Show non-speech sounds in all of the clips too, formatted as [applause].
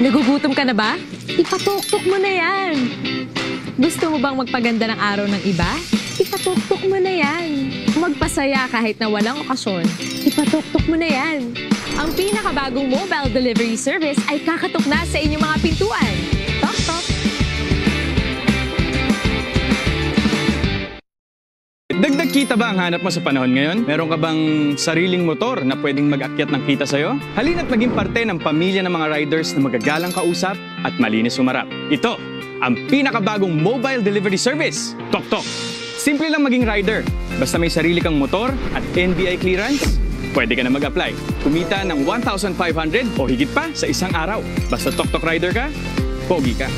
Nagugutom ka na ba? Ipatuktok mo na yan! Gusto mo bang magpaganda ng araw ng iba? Ipatuktok mo na yan! Magpasaya kahit na walang okasyon, ipatuktok mo na yan! Ang pinakabagong mobile delivery service ay kakatok na sa inyong mga pintuan. Dagdag kita ba ang hanap mo sa panahon ngayon? Meron ka bang sariling motor na pwedeng mag-akyat ng kita sa'yo? Halina't maging parte ng pamilya ng mga riders na magagalang kausap at malinis sumarap. Ito, ang pinakabagong mobile delivery service, TokTok. Simple lang maging rider. Basta may sarili kang motor at NBI clearance, pwede ka na mag-apply. Kumita ng 1,500 o higit pa sa isang araw. Basta TokTok rider ka, pogi ka.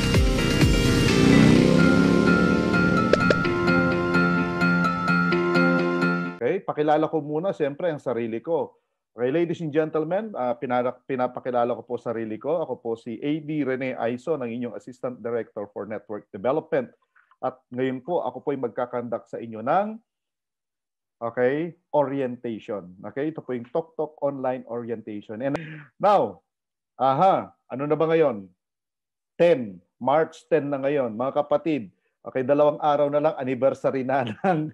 pakilala ko muna siyempre ang sarili ko. Okay, ladies and gentlemen, uh, ah, pinak- pinapakilala ko po sarili ko. Ako po si AD Rene Aison, ang inyong Assistant Director for Network Development. At ngayon po, ako po ay magkakandak sa inyo ng okay, orientation. Okay, ito po yung Tok Tok Online Orientation. And now, aha, ano na ba ngayon? 10, March 10 na ngayon. Mga kapatid, Okay, dalawang araw na lang anniversary na [laughs] ng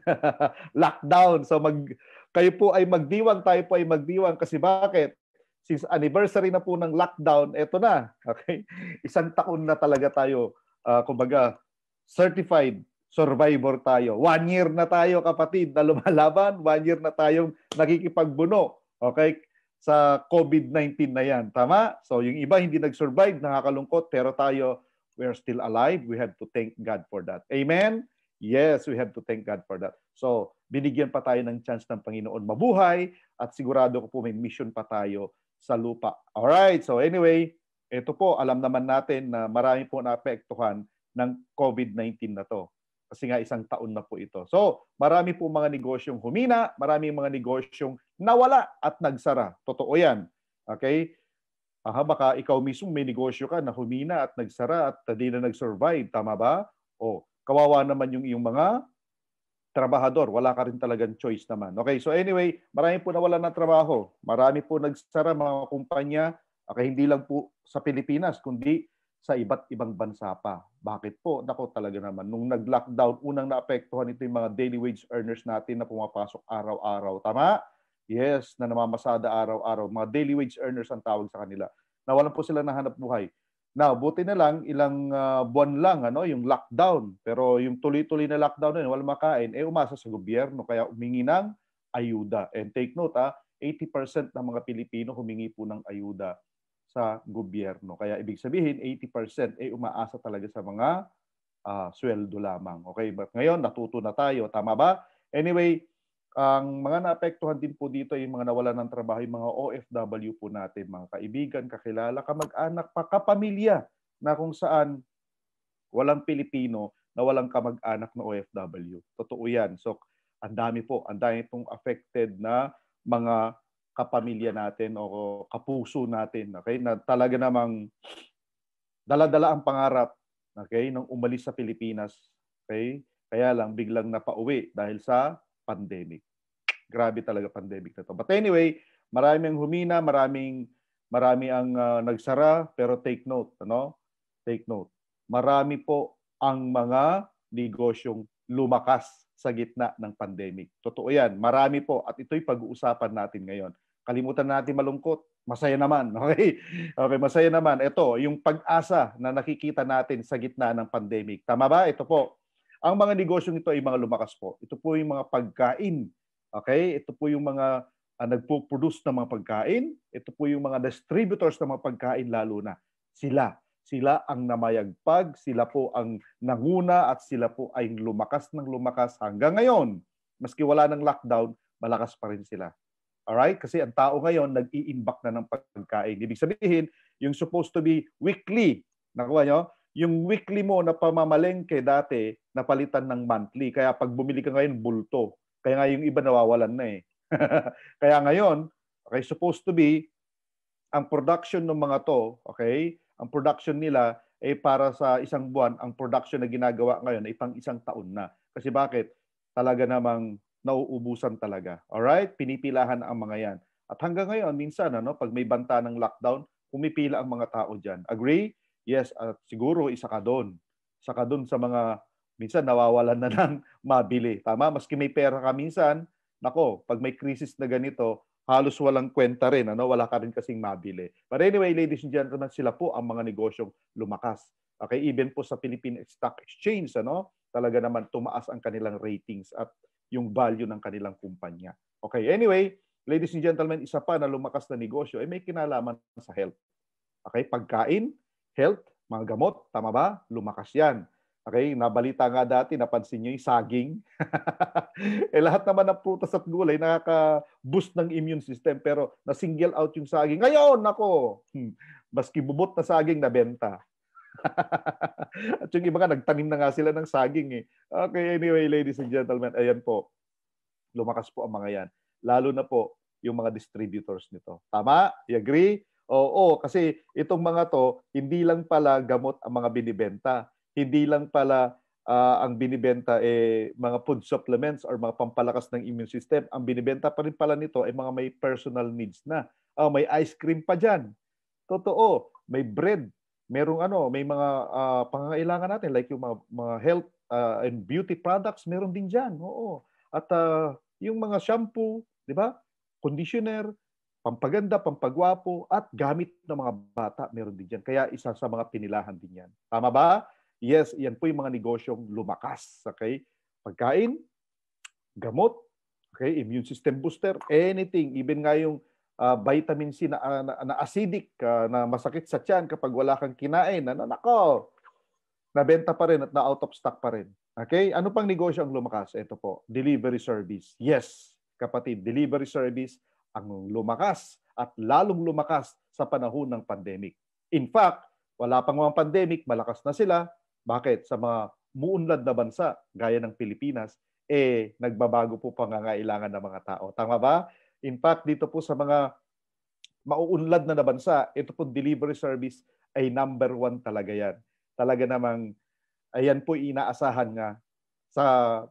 lockdown. So mag kayo po ay magdiwang, tayo po ay magdiwang kasi bakit? Since anniversary na po ng lockdown, eto na. Okay? Isang taon na talaga tayo uh, kumbaga certified survivor tayo. One year na tayo kapatid na lumalaban, one year na tayong nakikipagbuno. Okay? Sa COVID-19 na yan. Tama? So yung iba hindi nag-survive, nakakalungkot, pero tayo we are still alive, we have to thank God for that. Amen? Yes, we have to thank God for that. So, binigyan pa tayo ng chance ng Panginoon mabuhay at sigurado ko po may mission pa tayo sa lupa. Alright, so anyway, ito po, alam naman natin na marami po naapektuhan ng COVID-19 na to. Kasi nga isang taon na po ito. So, marami po mga negosyong humina, marami mga negosyong nawala at nagsara. Totoo yan. Okay? aha, baka ikaw mismo may negosyo ka na humina at nagsara at hindi na nag-survive, tama ba? O kawawa naman yung iyong mga trabahador, wala ka rin talagang choice naman. Okay, so anyway, marami po nawalan ng trabaho. Marami po nagsara mga kumpanya, okay, hindi lang po sa Pilipinas, kundi sa iba't ibang bansa pa. Bakit po? Nako talaga naman. Nung nag-lockdown, unang naapektuhan ito yung mga daily wage earners natin na pumapasok araw-araw. Tama? Yes, na namamasada araw-araw. Mga daily wage earners ang tawag sa kanila. Na Nawalan po sila ng hanap buhay. Now, buti na lang, ilang uh, buwan lang ano, yung lockdown. Pero yung tuloy-tuloy na lockdown na wala makain, eh umasa sa gobyerno. Kaya humingi ng ayuda. And take note, ha, ah, 80% ng mga Pilipino humingi po ng ayuda sa gobyerno. Kaya ibig sabihin, 80% ay eh, umaasa talaga sa mga uh, sweldo lamang. Okay, but ngayon natuto na tayo, tama ba? Anyway, ang mga naapektuhan din po dito ay mga nawalan ng trabaho, yung mga OFW po natin, mga kaibigan, kakilala, kamag-anak, pa, kapamilya na kung saan walang Pilipino na walang kamag-anak na OFW. Totoo yan. So, ang dami po, ang dami pong affected na mga kapamilya natin o kapuso natin, okay? Na talaga namang daladala ang pangarap, okay, nang umalis sa Pilipinas, okay? Kaya lang biglang napauwi dahil sa pandemic. Grabe talaga pandemic na to. But anyway, marami maraming humina, maraming marami ang uh, nagsara, pero take note, ano? Take note. Marami po ang mga negosyong lumakas sa gitna ng pandemic. Totoo 'yan. Marami po at ito'y pag-uusapan natin ngayon. Kalimutan natin malungkot. Masaya naman, [laughs] okay? Okay, masaya naman. Ito, yung pag-asa na nakikita natin sa gitna ng pandemic. Tama ba? Ito po, ang mga negosyo ito ay mga lumakas po. Ito po yung mga pagkain. Okay? Ito po yung mga uh, nagpo-produce ng mga pagkain. Ito po yung mga distributors ng mga pagkain lalo na. Sila. Sila ang namayagpag, sila po ang nanguna at sila po ay lumakas ng lumakas hanggang ngayon. Maski wala ng lockdown, malakas pa rin sila. Alright? Kasi ang tao ngayon, nag-i-imbak na ng pagkain. Ibig sabihin, yung supposed to be weekly, nakuha nyo, yung weekly mo na pamamalengke dati, napalitan ng monthly. Kaya pag bumili ka ngayon, bulto. Kaya nga yung iba nawawalan na eh. [laughs] Kaya ngayon, okay, supposed to be, ang production ng mga to, okay, ang production nila ay eh, para sa isang buwan, ang production na ginagawa ngayon ay pang isang taon na. Kasi bakit? Talaga namang nauubusan talaga. Alright? Pinipilahan ang mga yan. At hanggang ngayon, minsan, ano, pag may banta ng lockdown, pumipila ang mga tao dyan. Agree? Yes, at ah, siguro isa ka doon. Isa ka doon sa mga minsan nawawalan na ng [laughs] mabili. Tama? Maski may pera ka minsan, nako, pag may crisis na ganito, halos walang kwenta rin, ano? wala ka rin kasing mabili. But anyway, ladies and gentlemen, sila po ang mga negosyong lumakas. Okay, even po sa Philippine Stock Exchange, ano, talaga naman tumaas ang kanilang ratings at yung value ng kanilang kumpanya. Okay, anyway, ladies and gentlemen, isa pa na lumakas na negosyo ay eh, may kinalaman sa health. Okay, pagkain, health, mga gamot, tama ba? Lumakas yan. Okay, nabalita nga dati, napansin niyo yung saging. [laughs] eh, lahat naman ng prutas at gulay nakaka-boost ng immune system pero na-single out yung saging. Ngayon, nako, hmm, bubot na saging, nabenta. [laughs] at yung iba nga, nagtanim na nga sila ng saging eh. Okay, anyway, ladies and gentlemen, ayan po. Lumakas po ang mga yan. Lalo na po yung mga distributors nito. Tama? I agree? Oo, kasi itong mga to, hindi lang pala gamot ang mga binibenta. Hindi lang pala uh, ang binibenta eh mga food supplements or mga pampalakas ng immune system. Ang binibenta pa rin pala nito ay mga may personal needs na. Oh, may ice cream pa diyan. Totoo, may bread, merong ano, may mga uh, pangangailangan natin like yung mga, mga health uh, and beauty products, meron din diyan. Oo. At uh, yung mga shampoo, 'di ba? Conditioner, pampaganda, pampagwapo, at gamit ng mga bata, meron din yan. Kaya isa sa mga pinilahan din yan. Tama ba? Yes, yan po yung mga negosyong lumakas. Okay? Pagkain, gamot, okay? immune system booster, anything. Even nga yung uh, vitamin C na, ah, na, na acidic, uh, na masakit sa tiyan kapag wala kang kinain. Ano, nako! Nabenta pa rin at na-out of stock pa rin. Okay? Ano pang negosyo ang lumakas? Ito po, delivery service. Yes, kapatid, delivery service ang lumakas at lalong lumakas sa panahon ng pandemic. In fact, wala pang mga pandemic, malakas na sila. Bakit? Sa mga muunlad na bansa, gaya ng Pilipinas, eh, nagbabago po pangangailangan ng mga tao. Tama ba? In fact, dito po sa mga mauunlad na na bansa, ito po delivery service ay number one talaga yan. Talaga namang, ayan po inaasahan nga sa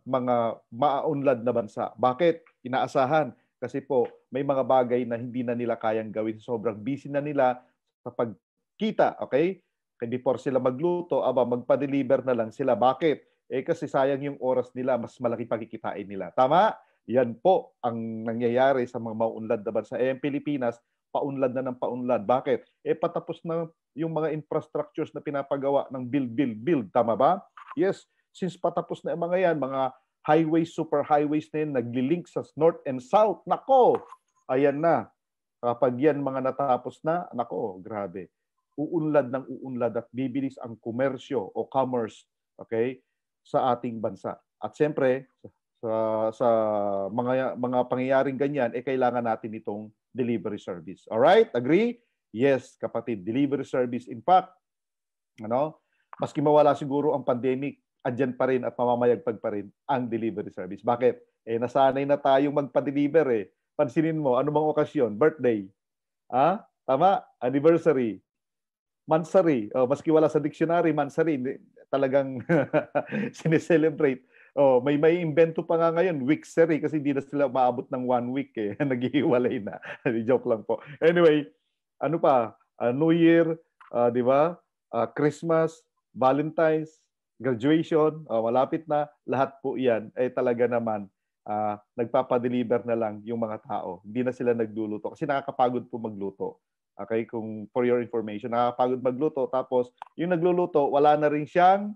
mga mauunlad na bansa. Bakit? Inaasahan kasi po, may mga bagay na hindi na nila kayang gawin. Sobrang busy na nila sa pagkita, okay? kaya Before sila magluto, aba, magpa-deliver na lang sila. Bakit? Eh kasi sayang yung oras nila, mas malaki pagkikitain nila. Tama? Yan po ang nangyayari sa mga mauunlad na bansa. Eh, Pilipinas, paunlad na ng paunlad. Bakit? Eh patapos na yung mga infrastructures na pinapagawa ng build, build, build. Tama ba? Yes, since patapos na yung mga yan, mga highway, super highways, superhighways na yun, naglilink sa north and south. Nako, ayan na. Kapag yan mga natapos na, nako, grabe. Uunlad ng uunlad at bibilis ang komersyo o commerce okay, sa ating bansa. At siyempre, sa, sa mga, mga pangyayaring ganyan, eh kailangan natin itong delivery service. All right? Agree? Yes, kapatid. Delivery service. In fact, ano, maski mawala siguro ang pandemic, andyan pa rin at mamamayagpag pa rin ang delivery service. Bakit? Eh, nasanay na tayong magpa-deliver eh. Pansinin mo, anumang okasyon, birthday, ah, tama, anniversary, mansary, oh, maski wala sa dictionary, mansary, talagang [laughs] sineselebrate. Oh, may may invento pa nga ngayon, week weeksary, kasi hindi na sila maabot ng one week eh. [laughs] Naghihiwalay na. [laughs] Joke lang po. Anyway, ano pa? Uh, New Year, uh, di ba? Uh, Christmas, Valentine's, graduation, uh, malapit na, lahat po yan ay eh, talaga naman uh, nagpapadeliver na lang yung mga tao. Hindi na sila nagluluto kasi nakakapagod po magluto. Okay, kung for your information, nakakapagod magluto. Tapos, yung nagluluto, wala na rin siyang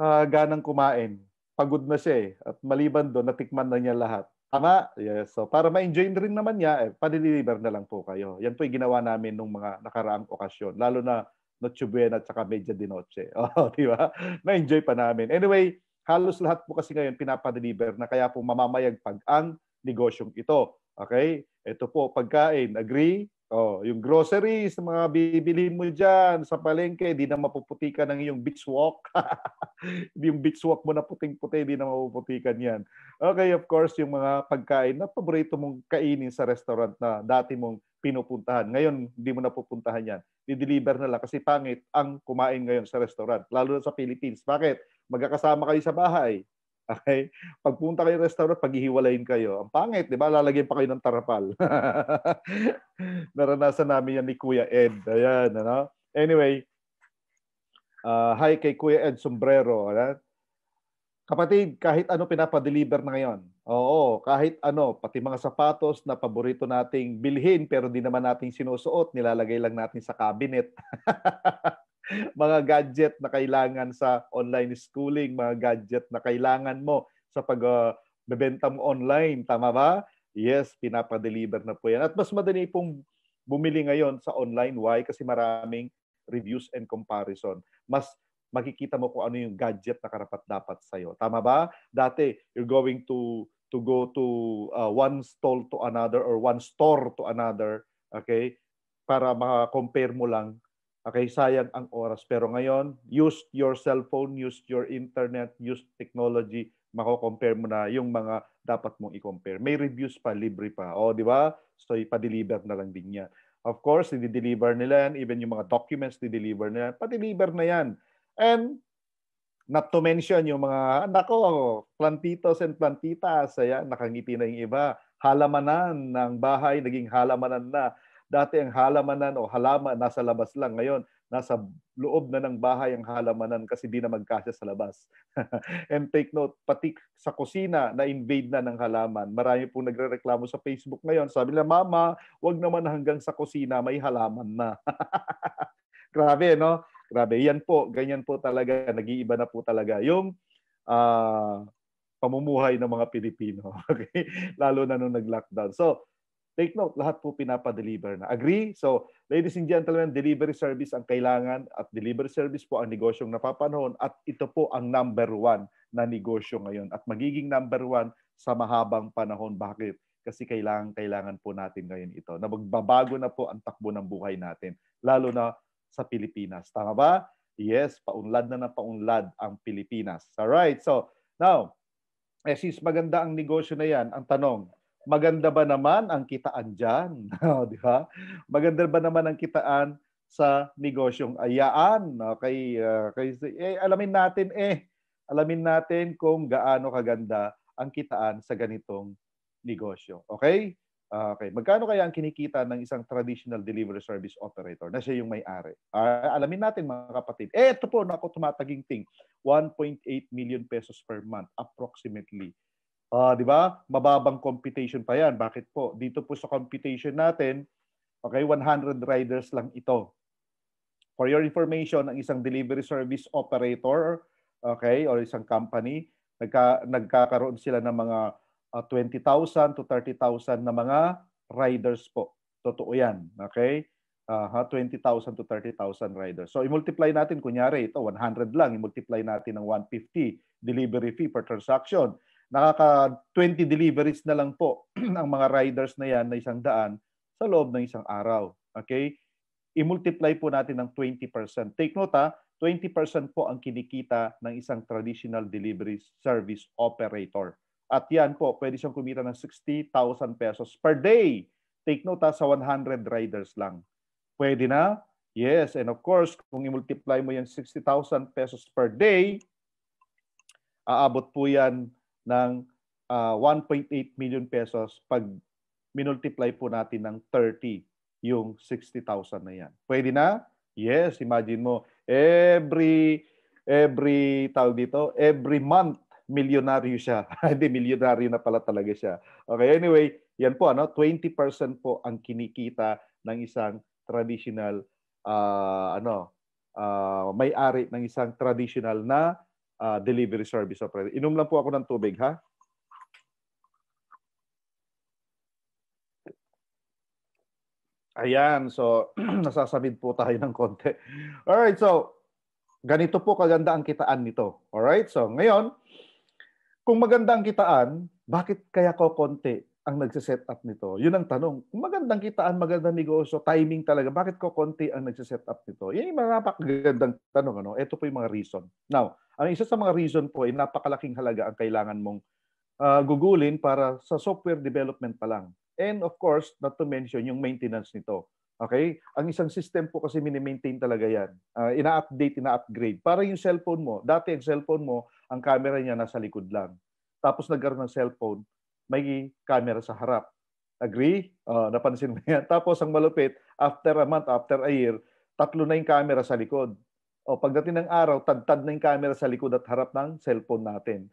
uh, ganang kumain. Pagod na siya eh. At maliban doon, natikman na niya lahat. Tama? Yes. So, para ma-enjoy rin naman niya, eh, padeliver na lang po kayo. Yan po yung ginawa namin nung mga nakaraang okasyon. Lalo na Noche Buena at saka Media de Noche. [laughs] Oh, di ba? Na-enjoy pa namin. Anyway, halos lahat po kasi ngayon pinapadeliver na kaya po mamamayagpag ang negosyong ito. Okay? Ito po, pagkain. Agree? Oh, yung groceries, mga bibilhin mo diyan sa palengke, di na mapuputikan ng iyong beach walk. [laughs] yung beach walk mo na puting-puti, di na mapuputikan niyan. Okay, of course, yung mga pagkain na paborito mong kainin sa restaurant na dati mong pinupuntahan. Ngayon, hindi mo napupuntahan 'yan. i deliver na lang kasi pangit ang kumain ngayon sa restaurant, lalo na sa Philippines. Bakit? Magkakasama kayo sa bahay. [laughs] Okay? Pagpunta kayo restaurant, paghihiwalayin kayo. Ang pangit, 'di ba? Lalagyan pa kayo ng tarapal. [laughs] Naranasan namin yan ni Kuya Ed. Ayan, ano? Anyway, uh, hi kay Kuya Ed Sombrero. Ano? Kapatid, kahit ano pinapadeliver na ngayon. Oo, kahit ano, pati mga sapatos na paborito nating bilhin pero di naman nating sinusuot, nilalagay lang natin sa cabinet. [laughs] mga gadget na kailangan sa online schooling, mga gadget na kailangan mo sa pagbebenta ah, uh, mo online, tama ba? Yes, pinapadeliver na po yan. At mas madali pong bumili ngayon sa online. Why? Kasi maraming reviews and comparison. Mas makikita mo kung ano yung gadget na karapat dapat sa iyo. Tama ba? Dati, you're going to to go to uh, one stall to another or one store to another, okay? Para maka-compare mo lang Okay, sayang ang oras. Pero ngayon, use your cellphone, use your internet, use technology. Mako-compare mo na yung mga dapat mong i-compare. May reviews pa, libre pa. O, di ba? So, ipa-deliver na lang din niya. Of course, i-deliver nila yan. Even yung mga documents, i-deliver nila. Pa-deliver na yan. And not to mention yung mga, nako, plantitos and plantitas. Ayan, nakangiti na yung iba. Halamanan ng bahay, naging halamanan na Dati ang halamanan o halaman nasa labas lang. Ngayon, nasa loob na ng bahay ang halamanan kasi di na magkasya sa labas. [laughs] And take note, pati sa kusina na invade na ng halaman. Marami pong nagrereklamo sa Facebook ngayon. Sabi nila, Mama, wag naman hanggang sa kusina may halaman na. [laughs] Grabe, no? Grabe. Yan po, ganyan po talaga. Nag-iiba na po talaga yung uh, pamumuhay ng mga Pilipino. [laughs] Okay? Lalo na nung nag-lockdown. So, Take note, lahat po pinapa-deliver na. Agree? So, ladies and gentlemen, delivery service ang kailangan at delivery service po ang negosyong napapanahon at ito po ang number one na negosyo ngayon at magiging number one sa mahabang panahon. Bakit? Kasi kailangan, kailangan po natin ngayon ito na magbabago na po ang takbo ng buhay natin, lalo na sa Pilipinas. Tama ba? Yes, paunlad na na paunlad ang Pilipinas. All right. So, now, eh, since maganda ang negosyo na yan, ang tanong, maganda ba naman ang kitaan dyan? [laughs] Oh, di ba? Maganda ba naman ang kitaan sa negosyong ayaan? Okay, uh, kay, eh, alamin natin eh. Alamin natin kung gaano kaganda ang kitaan sa ganitong negosyo. Okay? Ah, okay. Magkano kaya ang kinikita ng isang traditional delivery service operator na siya yung may-ari? Uh, alamin natin mga kapatid. Eh, ito po, na nako tumataginting. 1.8 million pesos per month approximately Uh, 'di ba? Mababang computation pa 'yan. Bakit po? Dito po sa computation natin, okay, 100 riders lang ito. For your information, ang isang delivery service operator, okay, or isang company, nagka, nagkakaroon sila ng mga uh, ah, 20,000 to 30,000 na mga riders po. Totoo 'yan, okay? Uh, 20,000 to 30,000 riders. So i-multiply natin kunyari ito 100 lang, i-multiply natin ng 150 delivery fee per transaction Nakaka 20 deliveries na lang po [clears throat] ang mga riders na yan na isang daan sa loob ng isang araw. Okay? I-multiply po natin ng 20%. Take note ha, 20% po ang kinikita ng isang traditional delivery service operator. At yan po, pwede siyang kumita ng 60,000 pesos per day. Take note ha, sa 100 riders lang. Pwede na? Yes, and of course, kung i-multiply mo yan 60,000 pesos per day, aabot po yan ng uh, ah, 1.8 million pesos pag minultiply po natin ng 30 yung 60,000 na yan. Pwede na? Yes, imagine mo, every, every, tawag dito, every month, milyonaryo siya. [laughs] Hindi, milyonaryo na pala talaga siya. Okay, anyway, yan po, ano, 20% po ang kinikita ng isang traditional, uh, ano, uh, may-ari ng isang traditional na uh, delivery service operator. Inom lang po ako ng tubig, ha? Ayan, so [clears throat] nasasamid po tayo ng konti. Alright, so ganito po kaganda ang kitaan nito. Alright, so ngayon, kung maganda ang kitaan, bakit kaya ko konti? ang nagse-set up nito? Yun ang tanong. Kung magandang kitaan, magandang negosyo, timing talaga, bakit ko konti ang nagse-set up nito? Yan yung napakagandang tanong. Ano? Ito po yung mga reason. Now, ang isa sa mga reason po ay napakalaking halaga ang kailangan mong uh, gugulin para sa software development pa lang. And of course, not to mention yung maintenance nito. Okay? Ang isang system po kasi mini-maintain talaga yan. Uh, ina-update, ina-upgrade. Para yung cellphone mo, dati ang cellphone mo, ang camera niya nasa likod lang. Tapos nagkaroon ng cellphone, may camera sa harap. Agree? Uh, napansin mo yan. [laughs] Tapos ang malupit, after a month, after a year, tatlo na yung camera sa likod. O pagdating ng araw, tagtad na yung camera sa likod at harap ng cellphone natin.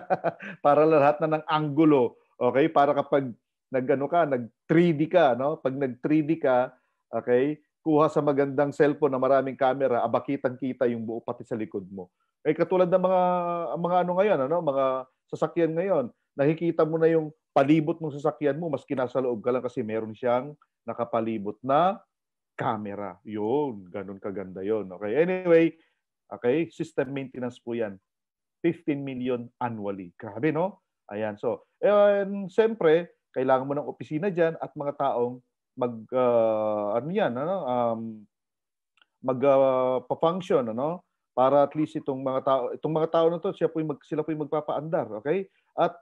[laughs] para lahat na ng angulo. Okay? Para kapag nagano ka, nag 3D ka, no? Pag nag 3D ka, okay? Kuha sa magandang cellphone na maraming camera, abakitang kita yung buo pati sa likod mo. Eh katulad ng mga mga ano ngayon, ano, mga sasakyan ngayon, nakikita mo na yung palibot ng sasakyan mo, maski nasa loob ka lang kasi meron siyang nakapalibot na camera. Yun, ganun kaganda yun. Okay, anyway, okay, system maintenance po yan. 15 million annually. Grabe, no? Ayan, so, and siyempre, kailangan mo ng opisina dyan at mga taong mag, uh, ano yan, ano, um, mag uh, ah, function ano, para at least itong mga tao, itong mga tao na to, siya po yung mag, sila po yung magpapaandar, okay? At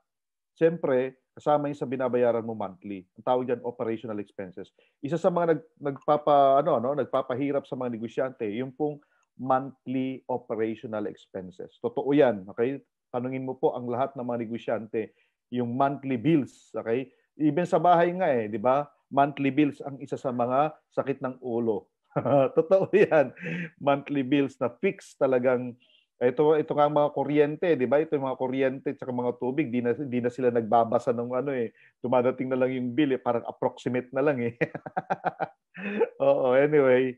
Siyempre, kasama yung sa binabayaran mo monthly. Ang tawag diyan operational expenses. Isa sa mga nag, nagpapa ano no, nagpapahirap sa mga negosyante, yung pong monthly operational expenses. Totoo 'yan, okay? Tanungin mo po ang lahat ng mga negosyante yung monthly bills, okay? Even sa bahay nga eh, di ba? Monthly bills ang isa sa mga sakit ng ulo. [laughs] Totoo 'yan. Monthly bills na fixed talagang ito ito nga mga kuryente, 'di ba? Ito yung mga kuryente at mga tubig, di na di na sila nagbabasa ng ano eh. Dumadating na lang yung bill eh, parang approximate na lang eh. [laughs] Oo, anyway.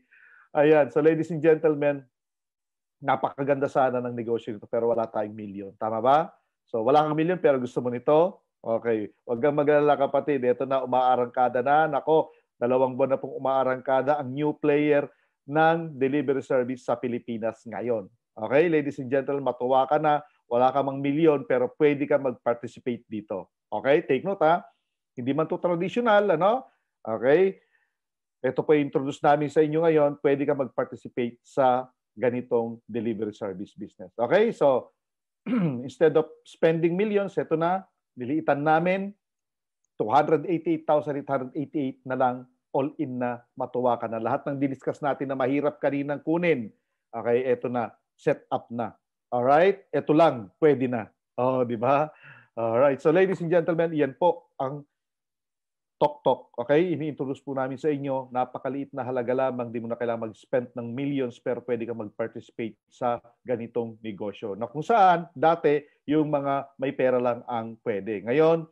Ayan, so ladies and gentlemen, napakaganda sana ng negosyo nito pero wala tayong milyon. Tama ba? So wala kang million pero gusto mo nito? Okay. Huwag kang maglala kapatid. Ito na, umaarangkada na. Nako, dalawang buwan na pong umaarangkada ang new player ng delivery service sa Pilipinas ngayon. Okay, ladies and gentlemen, matuwa ka na. Wala ka mang milyon pero pwede ka mag-participate dito. Okay, take note ha. Hindi man to traditional, ano? Okay? Ito po introduce namin sa inyo ngayon. Pwede ka mag-participate sa ganitong delivery service business. Okay? So, [clears throat] instead of spending millions, ito na, niliitan namin, 288,888 na lang, all in na, matuwa ka na. Lahat ng diniscuss natin na mahirap kaninang kunin, okay, ito na, set up na. All right? Ito lang, pwede na. Oh, di ba? All right. So ladies and gentlemen, iyan po ang Tok Tok. Okay? Ini-introduce po namin sa inyo. Napakaliit na halaga lamang. Hindi mo na kailangan mag-spend ng millions pero pwede ka mag-participate sa ganitong negosyo. Na kung saan, dati, yung mga may pera lang ang pwede. Ngayon,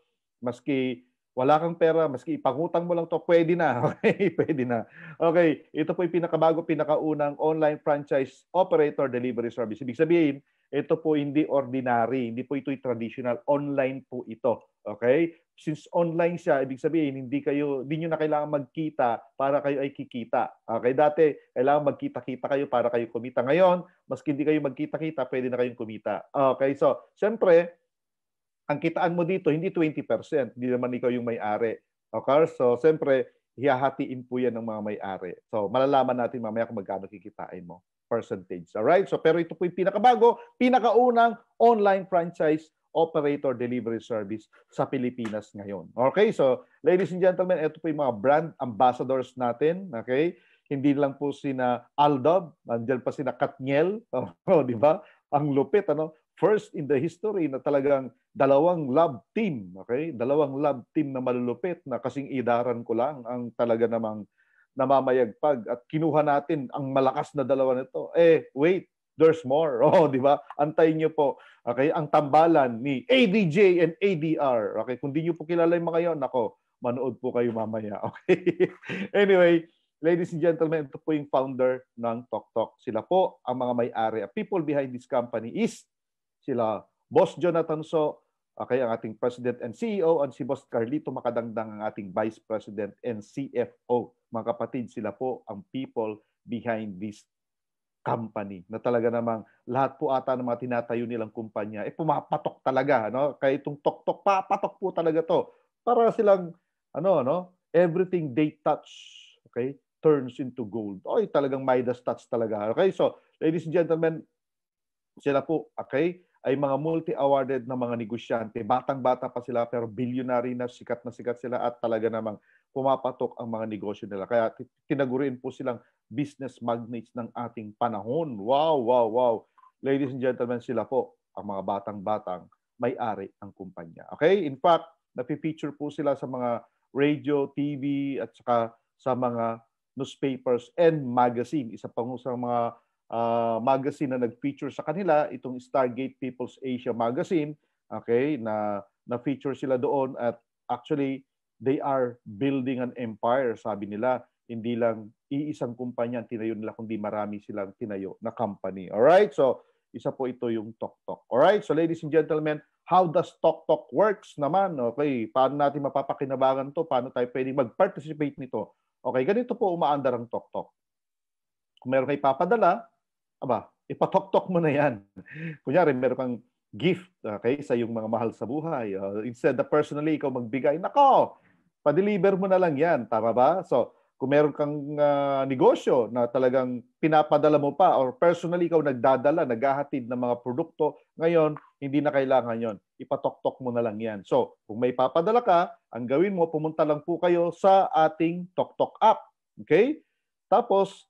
maski wala kang pera, maski ipangutang mo lang to, pwede na. [laughs] Okay, pwede na. Okay, ito po yung pinakabago, pinakaunang online franchise operator delivery service. Ibig sabihin, ito po hindi ordinary, hindi po ito traditional, online po ito. Okay? Since online siya, ibig sabihin hindi kayo hindi niyo na kailangan magkita para kayo ay kikita. Okay, dati kailangan magkita-kita kayo para kayo kumita. Ngayon, maski hindi kayo magkita-kita, pwede na kayong kumita. Okay, so syempre, ang kitaan mo dito hindi 20%, hindi naman ikaw yung may-ari. Okay? So, siyempre, hihahatiin po yan ng mga may-ari. So, malalaman natin mamaya kung magkano kikitain mo percentage. Alright? So, pero ito po yung pinakabago, pinakaunang online franchise operator delivery service sa Pilipinas ngayon. Okay? So, ladies and gentlemen, ito po yung mga brand ambassadors natin. Okay? Hindi lang po sina Aldab, nandiyan pa sina Katniel, [laughs] oh, di ba? Ang lupit, ano? First in the history na talagang dalawang love team, okay? Dalawang love team na malulupit na kasing idaran ko lang ang talaga namang namamayagpag at kinuha natin ang malakas na dalawa nito. Eh, wait, there's more. [laughs] Oh, di ba? Antayin niyo po. Okay, ang tambalan ni ADJ and ADR. Okay, kung di niyo po kilala yung mga 'yon, nako, manood po kayo mamaya. [laughs] Okay. anyway, ladies and gentlemen, ito po yung founder ng TokTok. Sila po ang mga may-ari. People behind this company is sila Boss Jonathan So, Okay, ang ating President and CEO at si Boss Carlito Makadangdang ang ating Vice President and CFO. Mga kapatid, sila po ang people behind this company na talaga namang lahat po ata ng mga tinatayo nilang kumpanya eh pumapatok talaga no kaya itong tok-tok papatok po talaga to para silang ano no everything they touch okay turns into gold oy talagang Midas touch talaga okay so ladies and gentlemen sila po okay ay mga multi-awarded na mga negosyante. Batang-bata pa sila pero billionaire na, sikat na sikat sila at talaga namang pumapatok ang mga negosyo nila. Kaya tinaguriin po silang business magnates ng ating panahon. Wow, wow, wow. Ladies and gentlemen, sila po ang mga batang-batang may-ari ng kumpanya. Okay? In fact, napi-feature po sila sa mga radio, TV, at saka sa mga newspapers and magazine. Isa pang sa mga uh, magazine na nag-feature sa kanila, itong Stargate People's Asia magazine, okay, na na-feature sila doon at actually they are building an empire, sabi nila. Hindi lang iisang kumpanya ang tinayo nila, kundi marami silang tinayo na company. All right? So, isa po ito yung Tok Tok. All right? So, ladies and gentlemen, how does Tok Tok works naman? Okay, paano natin mapapakinabangan to? Paano tayo pwedeng mag-participate nito? Okay, ganito po umaandar ang Tok. Kung meron kayo papadala, aba, ipatok-tok mo na yan. [laughs] Kunyari, meron kang gift uh, sa yung mga mahal sa buhay. Uh, instead na personally ikaw magbigay, nako, pa-deliver mo na lang yan. Tama ba? So, kung meron kang uh, negosyo na talagang pinapadala mo pa or personally ikaw nagdadala, naghahatid ng mga produkto, ngayon, hindi na kailangan yon Ipatok-tok mo na lang yan. So, kung may papadala ka, ang gawin mo, pumunta lang po kayo sa ating TokTok app. Okay? Tapos,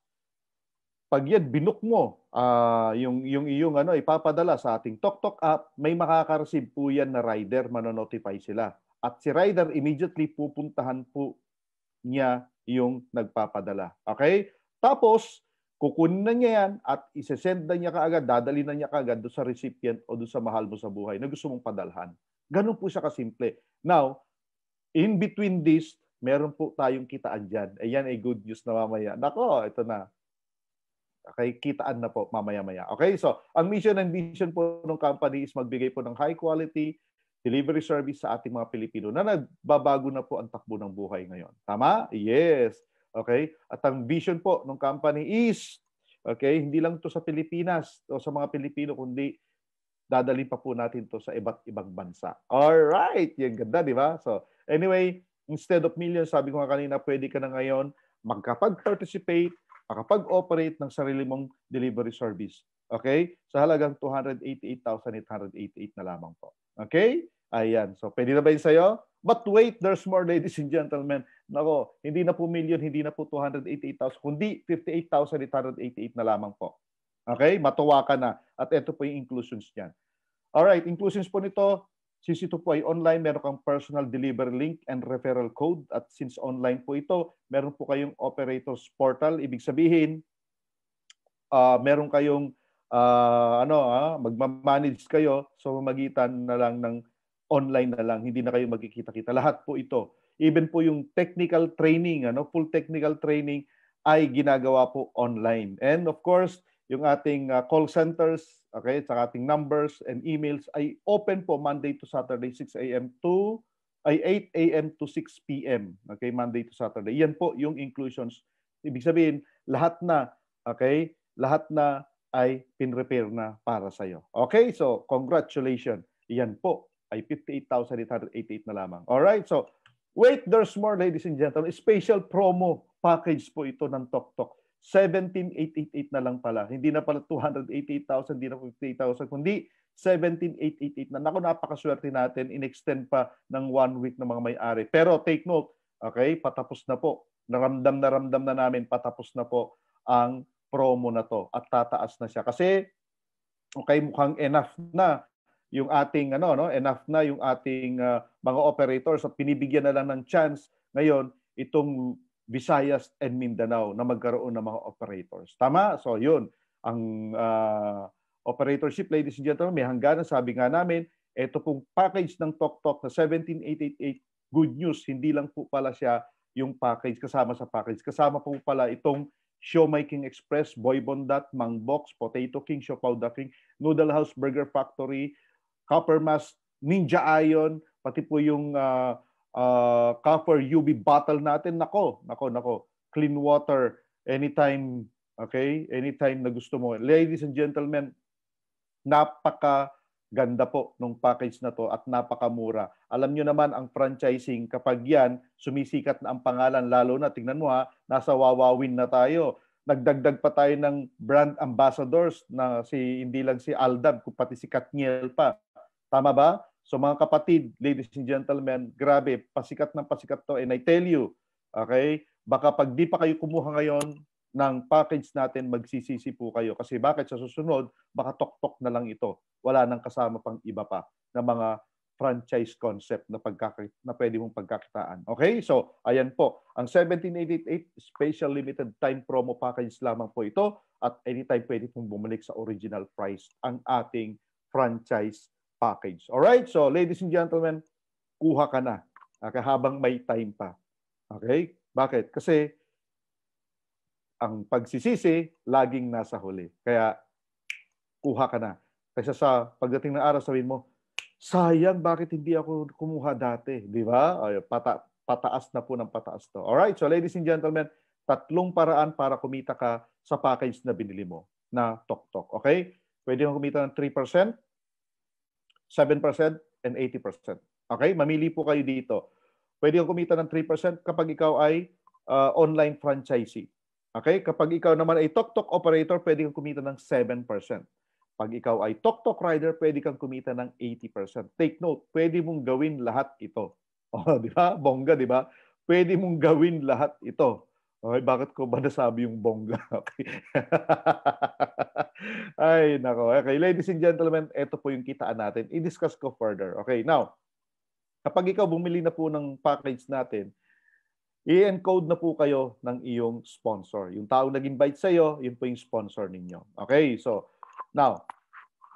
pag yan binook mo uh, yung yung iyong ano ipapadala sa ating TokTok app, may makaka-receive po yan na rider, mano-notify sila. At si rider immediately pupuntahan po niya yung nagpapadala. Okay? Tapos kukunin na niya yan at isesend na niya kaagad, dadali na niya kaagad do sa recipient o do sa mahal mo sa buhay na gusto mong padalhan. Ganun po siya kasimple. Now, in between this, meron po tayong kitaan dyan. Ayan ay good news na mamaya. Nako, ito na Okay, kitaan na po mamaya-maya. Okay, so ang mission and vision po ng company is magbigay po ng high quality delivery service sa ating mga Pilipino na nagbabago na po ang takbo ng buhay ngayon. Tama? Yes. Okay? At ang vision po ng company is, okay, hindi lang to sa Pilipinas o sa mga Pilipino, kundi dadali pa po natin to sa iba't ibang bansa. All right, yung ganda, di ba? So, anyway, instead of millions, sabi ko nga kanina, pwede ka na ngayon magkapag-participate makapag-operate ng sarili mong delivery service. Okay? Sa halagang 288,888 na lamang po. Okay? Ayan. So, pwede na ba yun sa'yo? But wait, there's more, ladies and gentlemen. Nako, hindi na po million, hindi na po 288,000, kundi 58,888 na lamang po. Okay? Matuwa ka na. At ito po yung inclusions niyan. right, inclusions po nito, Since ito po ay online, meron kang personal delivery link and referral code. At since online po ito, meron po kayong operators portal. Ibig sabihin, uh, meron kayong uh, ano, uh, magmamanage kayo sa so magitan na lang ng online na lang. Hindi na kayo magkikita-kita. Lahat po ito. Even po yung technical training, ano, full technical training ay ginagawa po online. And of course, yung ating uh, call centers, okay, sa ating numbers and emails ay open po Monday to Saturday 6 a.m. to ay 8 a.m. to 6 p.m. Okay, Monday to Saturday. Yan po yung inclusions. Ibig sabihin, lahat na, okay, lahat na ay pin-repair na para sa'yo. Okay, so congratulations. Yan po ay 58,888 na lamang. Alright, so wait, there's more ladies and gentlemen. Special promo package po ito ng TokTok. 17,888 na lang pala. Hindi na pala 288,000, hindi na 58,000, kundi 17,888 na. Naku, napakaswerte natin. In-extend pa ng one week ng mga may-ari. Pero take note, okay, patapos na po. Naramdam na ramdam na namin, patapos na po ang promo na to at tataas na siya. Kasi, okay, mukhang enough na yung ating ano no enough na yung ating uh, mga operators at pinibigyan na lang ng chance ngayon itong Visayas and Mindanao na magkaroon ng mga operators. Tama? So yun, ang uh, operatorship, ladies and gentlemen, may hangganan. Sabi nga namin, ito pong package ng TokTok Tok na 17888, good news, hindi lang po pala siya yung package kasama sa package. Kasama po pala itong Showmaking Express, Boy Bondat, Mangbox, Potato King, Siopauda King, Noodle House Burger Factory, Copper Mask, Ninja Ion, pati po yung uh, uh, ah, copper UV bottle natin, nako, nako, nako, clean water anytime, okay? Anytime na gusto mo. Ladies and gentlemen, napaka ganda po nung package na to at napakamura. Alam nyo naman ang franchising kapag yan sumisikat na ang pangalan lalo na tingnan mo ha, nasa wawawin na tayo. Nagdagdag pa tayo ng brand ambassadors na si hindi lang si Aldab kundi pati si Katniel pa. Tama ba? So mga kapatid, ladies and gentlemen, grabe, pasikat ng pasikat to. And I tell you, okay, baka pag di pa kayo kumuha ngayon ng package natin, magsisisi po kayo. Kasi bakit sa susunod, baka tok-tok na lang ito. Wala nang kasama pang iba pa na mga franchise concept na, pagkaki- na pwede mong pagkakitaan. Okay? So, ayan po. Ang 1788 Special Limited Time Promo Package lamang po ito at anytime pwede pong bumalik sa original price ang ating franchise package. All right? So, ladies and gentlemen, kuha ka na. Okay, habang may time pa. Okay? Bakit? Kasi ang pagsisisi laging nasa huli. Kaya kuha ka na. Kaysa sa pagdating ng araw sabihin mo, sayang bakit hindi ako kumuha dati, di ba? Ay, pata pataas na po ng pataas to. All right, so ladies and gentlemen, tatlong paraan para kumita ka sa package na binili mo na tok-tok. Okay? Pwede kang kumita ng 3%, 7% and 80%. Okay? Mamili po kayo dito. Pwede kang kumita ng 3% kapag ikaw ay uh, online franchisee. Okay? Kapag ikaw naman ay tok-tok operator, pwede kang kumita ng 7%. Pag ikaw ay tok-tok rider, pwede kang kumita ng 80%. Take note, pwede mong gawin lahat ito. [laughs] Oh, di ba? Bongga, di ba? Pwede mong gawin lahat ito. Okay, bakit ko ba [laughs] nasabi yung bongga? [laughs] Okay. Ay, nako. Okay, ladies and gentlemen, ito po yung kitaan natin. I-discuss ko further. Okay, now, kapag ikaw bumili na po ng package natin, i-encode na po kayo ng iyong sponsor. Yung taong nag-invite sa iyo, yun po yung sponsor ninyo. Okay, so, now,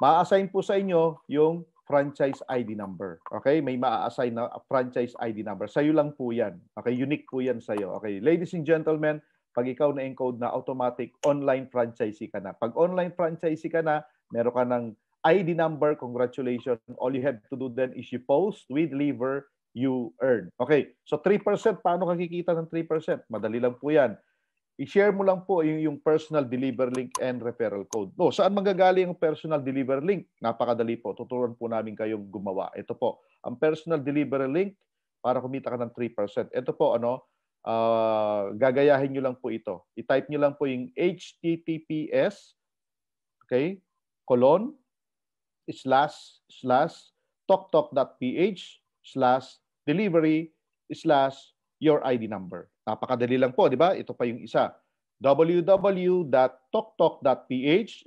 ma-assign po sa inyo yung franchise ID number. Okay? May ma assign na franchise ID number. Sa'yo lang po yan. Okay? Unique po yan sa'yo. Okay? Ladies and gentlemen, pag ikaw na-encode na, automatic online franchisee ka na. Pag online franchisee ka na, meron ka ng ID number, congratulations. All you have to do then is you post with liver, you earn. Okay, so 3%, paano kakikita ng 3%? Madali lang po yan i-share mo lang po yung, yung personal deliver link and referral code. No, saan manggagaling ang personal deliver link? Napakadali po. Tuturuan po namin kayong gumawa. Ito po, ang personal deliver link para kumita ka ng 3%. Ito po, ano, uh, gagayahin nyo lang po ito. I-type nyo lang po yung HTTPS, okay, colon, slash, slash, toktok.ph, slash, delivery, slash, your ID number. Napakadali lang po, di ba? Ito pa yung isa. www.toktok.ph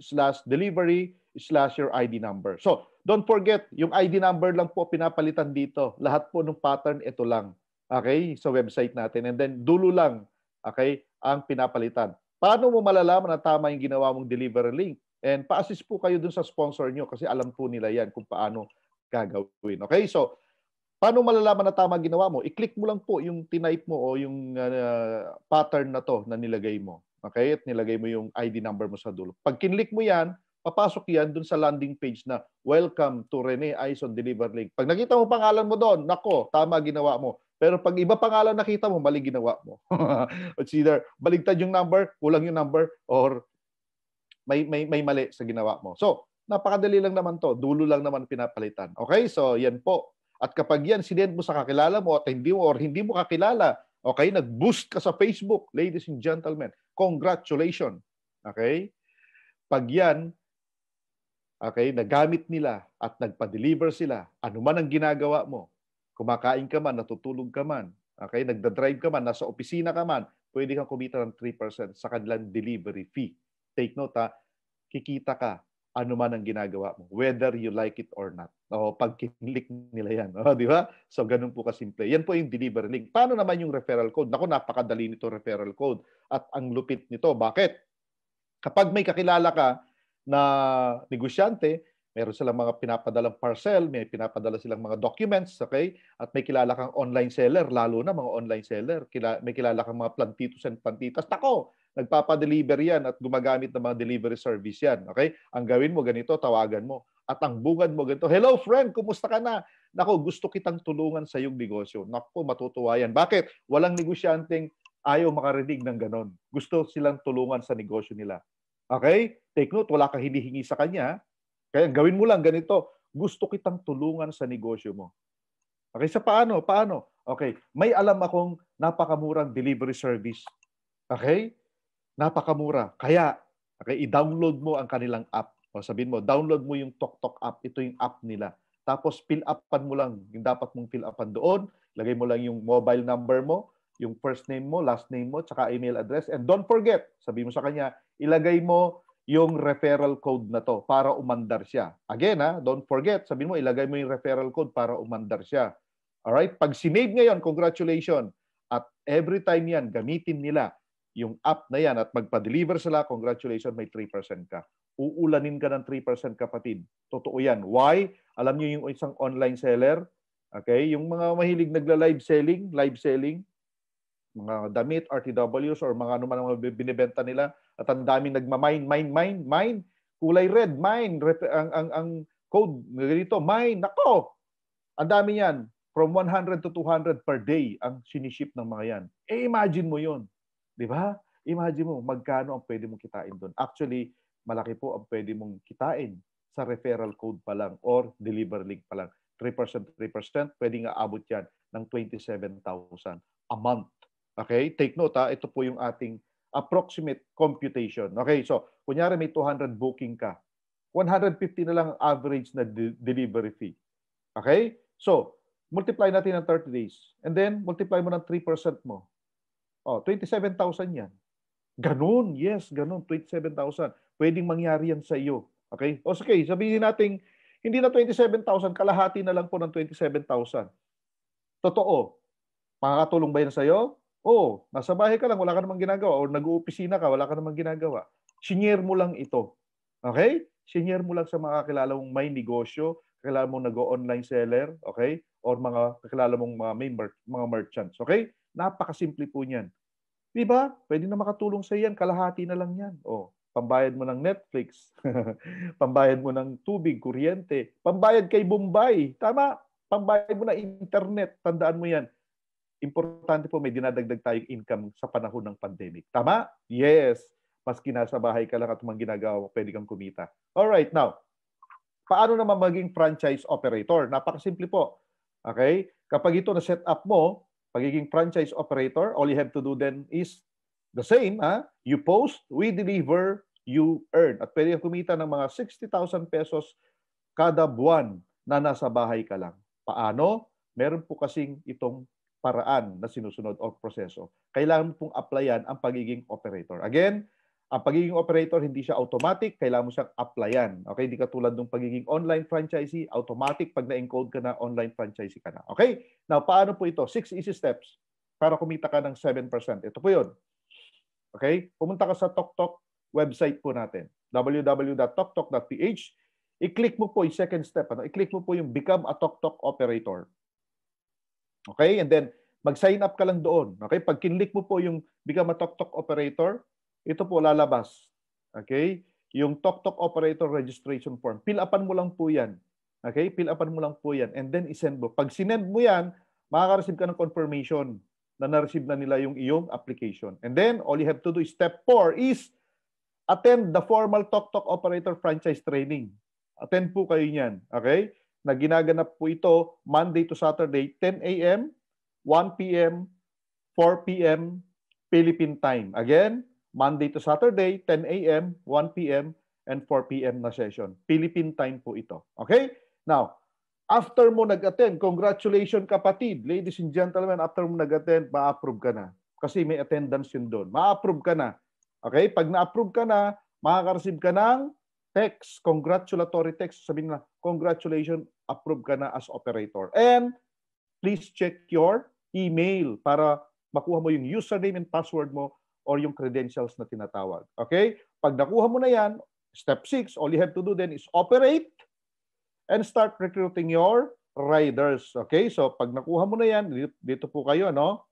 slash delivery slash your ID number. So, don't forget, yung ID number lang po pinapalitan dito. Lahat po ng pattern, ito lang. Okay? Sa website natin. And then, dulo lang, okay, ang pinapalitan. Paano mo malalaman na tama yung ginawa mong delivery link? And pa-assist po kayo dun sa sponsor nyo kasi alam po nila yan kung paano gagawin. Okay? So, Paano malalaman na tama ginawa mo? I-click mo lang po yung tinype mo o yung uh, pattern na to na nilagay mo. Okay? At nilagay mo yung ID number mo sa dulo. Pag kinlik mo yan, papasok yan dun sa landing page na Welcome to Rene Ison Deliver Link. Pag nakita mo pangalan mo doon, nako, tama ginawa mo. Pero pag iba pangalan nakita mo, mali ginawa mo. [laughs] It's either baligtad yung number, kulang yung number, or may, may, may mali sa ginawa mo. So, napakadali lang naman to. Dulo lang naman pinapalitan. Okay? So, yan po. At kapag yan, sinend mo sa kakilala mo at hindi mo or hindi mo kakilala, okay, nag-boost ka sa Facebook, ladies and gentlemen. Congratulations. Okay? Pag yan, okay, nagamit nila at nagpa-deliver sila, anuman ang ginagawa mo, kumakain ka man, natutulog ka man, okay, nagda-drive ka man, nasa opisina ka man, pwede kang kumita ng 3% sa kanilang delivery fee. Take note ha, kikita ka ano man ang ginagawa mo, whether you like it or not. O, pag kinlik nila yan. O, di ba? So, ganun po kasimple. Yan po yung delivery link. Paano naman yung referral code? Naku, napakadali nito referral code. At ang lupit nito. Bakit? Kapag may kakilala ka na negosyante, meron silang mga pinapadalang parcel, may pinapadala silang mga documents, okay? At may kilala kang online seller, lalo na mga online seller. Kila, may kilala kang mga plantitos and plantitas. Tako, nagpapa-deliver yan at gumagamit ng mga delivery service yan. Okay? Ang gawin mo ganito, tawagan mo. At ang bugad mo ganito, Hello friend, kumusta ka na? Nako, gusto kitang tulungan sa iyong negosyo. Nako, matutuwa yan. Bakit? Walang negosyanteng ayaw makarinig ng ganon. Gusto silang tulungan sa negosyo nila. Okay? Take note, wala kang hinihingi sa kanya. Kaya gawin mo lang ganito. Gusto kitang tulungan sa negosyo mo. Okay, sa paano? Paano? Okay, may alam akong napakamurang delivery service. Okay? Napakamura. Kaya, okay, i-download mo ang kanilang app. O sabihin mo, download mo yung TokTok app. Ito yung app nila. Tapos fill upan mo lang yung dapat mong fill upan doon. Lagay mo lang yung mobile number mo, yung first name mo, last name mo, tsaka email address. And don't forget, sabi mo sa kanya, ilagay mo yung referral code na to para umandar siya. Again, ha, don't forget, sabi mo, ilagay mo yung referral code para umandar siya. Alright? Pag sinave ngayon, congratulations. At every time yan, gamitin nila yung app na yan at magpa-deliver sila, congratulations, may 3% ka. Uulanin ka ng 3% kapatid. Totoo yan. Why? Alam niyo yung isang online seller, okay? Yung mga mahilig nagla-live selling, live selling, mga damit, RTWs, or mga ano man ang binibenta nila, at ang daming nagma-mine, mine, mine, mine, kulay red, mine, ang, ang, ang code, ganito, mine, nako! Ang dami yan. From 100 to 200 per day ang siniship ng mga yan. Eh, imagine mo yon Di ba? Imagine mo, magkano ang pwede mong kitain doon. Actually, malaki po ang pwede mong kitain sa referral code pa lang or deliver link pa lang. 3%, 3%, pwede nga abot yan ng 27,000 a month. Okay? Take note ha, ito po yung ating approximate computation. Okay, so kunyari may 200 booking ka. 150 na lang average na de- delivery fee. Okay? So, multiply natin ng 30 days. And then, multiply mo ng 3% mo. Oh, 27,000 yan. Ganun, yes, ganun, 27,000. Pwedeng mangyari yan sa iyo. Okay? O sige, okay, sabihin natin, hindi na 27,000, kalahati na lang po ng 27,000. Totoo. Makakatulong ba yan sa iyo? Oh, nasa bahay ka lang, wala ka namang ginagawa. O nag-uopisina ka, wala ka namang ginagawa. Sinyer mo lang ito. Okay? Sinyer mo lang sa mga kakilala mong may negosyo, kakilala mong nag-online seller, okay? Or mga kakilala mong mga, may mer- mga merchants, okay? Napakasimple po niyan. Di ba? Pwede na makatulong sa yan. Kalahati na lang yan. O, oh, pambayad mo ng Netflix. [laughs] pambayad mo ng tubig, kuryente. Pambayad kay Bombay. Tama? Pambayad mo na internet. Tandaan mo yan. Importante po may dinadagdag tayong income sa panahon ng pandemic. Tama? Yes. Maski nasa bahay ka lang at mga ginagawa, pwede kang kumita. All right, now. Paano naman maging franchise operator? Napakasimple po. Okay? Kapag ito na set up mo, Pagiging franchise operator, all you have to do then is the same. Ha? Ah, you post, we deliver, you earn. At pwede kumita ng mga 60,000 pesos kada buwan na nasa bahay ka lang. Paano? Meron po kasing itong paraan na sinusunod o proseso. Kailangan pong applyan ang pagiging operator. Again, ang pagiging operator, hindi siya automatic, kailangan mo siyang applyan. Okay, hindi katulad ng pagiging online franchisee, automatic pag na-encode ka na, online franchisee ka na. Okay, now paano po ito? Six easy steps para kumita ka ng 7%. Ito po yun. Okay, pumunta ka sa TokTok website po natin, www.toktok.ph. I-click mo po yung second step. Ano? I-click mo po yung become a TokTok operator. Okay, and then mag-sign up ka lang doon. Okay, pag kinlik mo po yung become a TokTok operator, ito po lalabas. Okay? Yung TokTok Operator Registration Form. Fill upan mo lang po yan. Okay? Fill upan mo lang po yan. And then isend mo. Pag sinend mo yan, makaka-receive ka ng confirmation na na-receive na nila yung iyong application. And then, all you have to do is step 4 is attend the formal TokTok Operator Franchise Training. Attend po kayo niyan. Okay? Na ginaganap po ito Monday to Saturday, 10 a.m., 1 p.m., 4 p.m. Philippine time. Again, Monday to Saturday, 10 a.m., 1 p.m., and 4 p.m. na session. Philippine time po ito. Okay? Now, after mo nag-attend, congratulations kapatid, ladies and gentlemen, after mo nag-attend, ma-approve ka na. Kasi may attendance yun doon. Ma-approve ka na. Okay? Pag na-approve ka na, makaka-receive ka ng text, congratulatory text. Sabihin na, congratulations, approve ka na as operator. And please check your email para makuha mo yung username and password mo or yung credentials na tinatawag. Okay? Pag nakuha mo na yan, step 6, all you have to do then is operate and start recruiting your riders. Okay? So pag nakuha mo na yan, dito, po kayo, ano?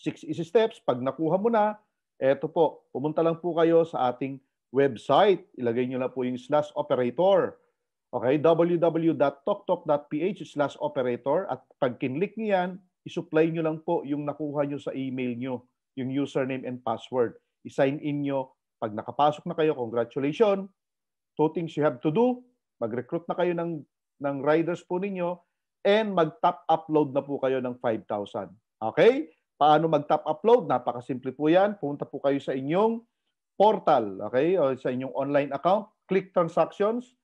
6 easy steps. Pag nakuha mo na, eto po, pumunta lang po kayo sa ating website. Ilagay nyo na po yung slash operator. Okay, www.toktok.ph slash operator at pag kinlik niyan, isupply nyo lang po yung nakuha nyo sa email nyo yung username and password. I-sign in nyo. Pag nakapasok na kayo, congratulations. Two things you have to do. Mag-recruit na kayo ng, ng riders po ninyo and mag-top upload na po kayo ng 5,000. Okay? Paano mag-top upload? Napakasimple po yan. Pumunta po kayo sa inyong portal, okay? O sa inyong online account. Click transactions.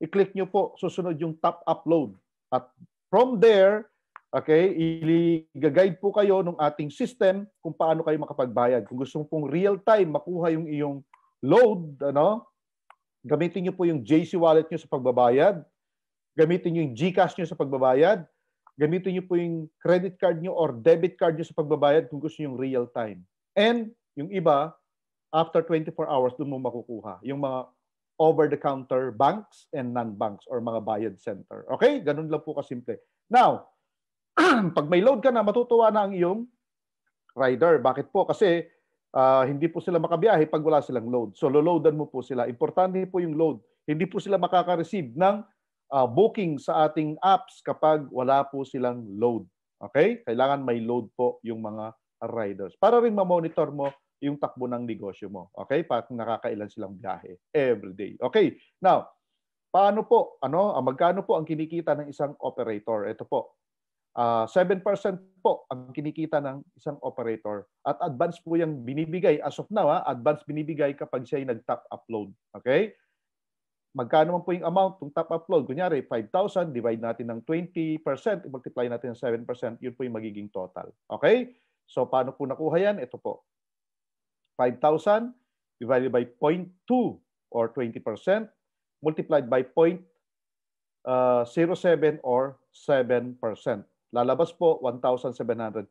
I-click nyo po, susunod yung top upload. At from there, Okay? I-guide po kayo ng ating system kung paano kayo makapagbayad. Kung gusto pong real-time makuha yung iyong load, ano? Gamitin niyo po yung JC Wallet niyo sa pagbabayad. Gamitin niyo yung GCash niyo sa pagbabayad. Gamitin niyo po yung credit card niyo or debit card niyo sa pagbabayad kung gusto yung real-time. And yung iba, after 24 hours, doon mo makukuha. Yung mga over-the-counter banks and non-banks or mga bayad center. Okay? Ganun lang po kasimple. Now, [clears throat] pag may load ka na, matutuwa na ang iyong rider. Bakit po? Kasi uh, hindi po sila makabiyahe pag wala silang load. So, loloadan mo po sila. Importante po yung load. Hindi po sila makaka-receive ng uh, booking sa ating apps kapag wala po silang load. Okay? Kailangan may load po yung mga riders. Para rin ma-monitor mo yung takbo ng negosyo mo. Okay? Para nakakailan silang biyahe every day. Okay. Now, paano po, ano, ah, magkano po ang kinikita ng isang operator? Ito po, Uh, ah, 7% po ang kinikita ng isang operator. At advance po yung binibigay. As of now, ha, ah, advance binibigay kapag siya ay nag-top upload. Okay? Magkano man po yung amount ng top upload? Kunyari, 5,000, divide natin ng 20%, i multiply natin ng 7%, yun po yung magiging total. Okay? So, paano po nakuha yan? Ito po. 5,000 divided by 0.2 or 20% multiplied by 0.07 ah, or 7%. Lalabas po 1,750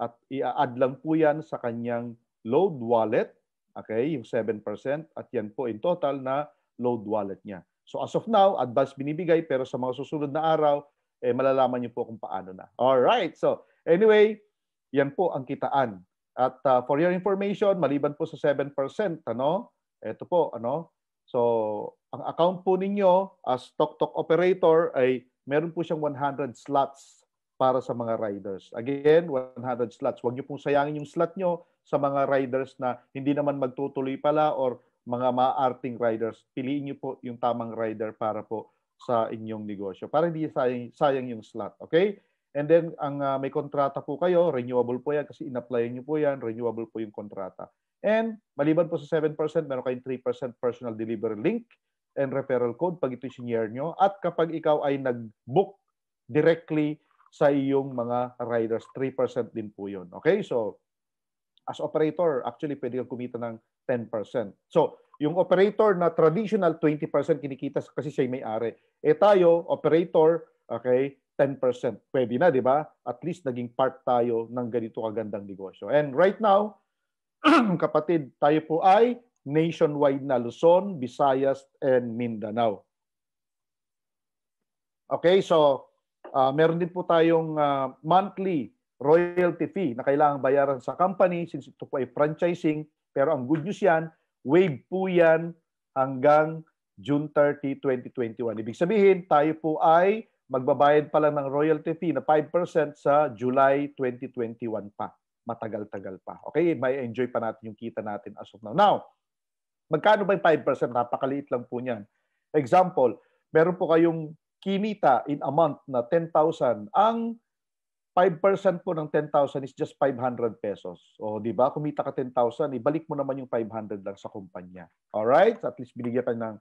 at i-add lang po yan sa kanyang load wallet, okay, yung 7% at yan po in total na load wallet niya. So as of now, advance binibigay pero sa mga susunod na araw, eh, malalaman niyo po kung paano na. All right. So anyway, yan po ang kitaan. At uh, for your information, maliban po sa 7%, ano, ito po, ano, so ang account po ninyo as TokTok operator ay meron po siyang 100 slots para sa mga riders. Again, 100 slots. Huwag niyo pong sayangin yung slot niyo sa mga riders na hindi naman magtutuloy pala or mga maarting riders. Piliin niyo po yung tamang rider para po sa inyong negosyo para hindi sayang, sayang yung slot. Okay? And then, ang uh, may kontrata po kayo, renewable po yan kasi in-apply niyo po yan, renewable po yung kontrata. And maliban po sa 7%, meron kayong 3% personal delivery link and referral code pag ito senior nyo. At kapag ikaw ay nag-book directly sa iyong mga riders. 3% din po yun. Okay? So, as operator, actually, pwede kang kumita ng 10%. So, yung operator na traditional 20% kinikita kasi siya may-ari. Eh tayo, operator, okay, 10%. Pwede na, di ba? At least naging part tayo ng ganito kagandang negosyo. And right now, [clears throat] kapatid, tayo po ay nationwide na Luzon, Visayas, and Mindanao. Okay, so Uh, meron din po tayong uh, monthly royalty fee na kailangang bayaran sa company since ito po ay franchising. Pero ang good news yan, wave po yan hanggang June 30, 2021. Ibig sabihin, tayo po ay magbabayad pa lang ng royalty fee na 5% sa July 2021 pa. Matagal-tagal pa. Okay? May enjoy pa natin yung kita natin as of now. Now, magkano ba yung 5%? Napakaliit lang po niyan. Example, meron po kayong kinita in a month na 10,000, ang 5% po ng 10,000 is just 500 pesos. O, di ba? Kumita ka 10,000, ibalik mo naman yung 500 lang sa kumpanya. Alright? At least binigyan ka ng